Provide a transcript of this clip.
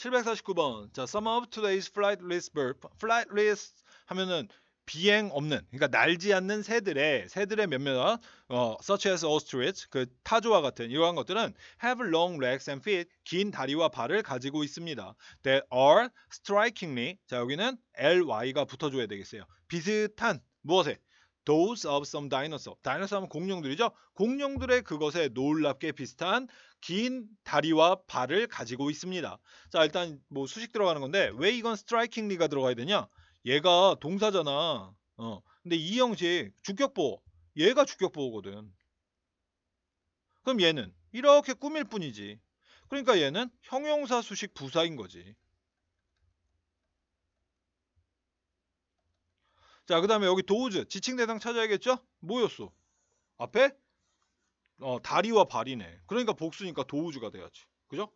749번. 자, sum up today's flightless bird. flightless 하면은 비행 없는, 그러니까 날지 않는 새들의 새들의 몇몇 어, such as ostrich, 그 타조와 같은 이러한 것들은 have long legs and feet, 긴 다리와 발을 가지고 있습니다. They are strikingly, 자 여기는 ly가 붙어줘야 되겠어요. 비슷한 무엇에 those of some dinosaur. 다이너스 하면 공룡들이죠. 공룡들의 그것에 놀랍게 비슷한 긴 다리와 발을 가지고 있습니다. 자, 일단 뭐 수식 들어가는 건데 왜 이건 s t r i k i n g l 가 들어가야 되냐? 얘가 동사잖아. 어. 근데 이 형식 주격보호. 얘가 주격보호거든. 그럼 얘는 이렇게 꾸밀 뿐이지. 그러니까 얘는 형용사 수식 부사인 거지. 자, 그 다음에 여기 도우즈. 지칭 대상 찾아야겠죠? 뭐였어? 앞에? 어, 다리와 발이네. 그러니까 복수니까 도우즈가 돼야지. 그죠?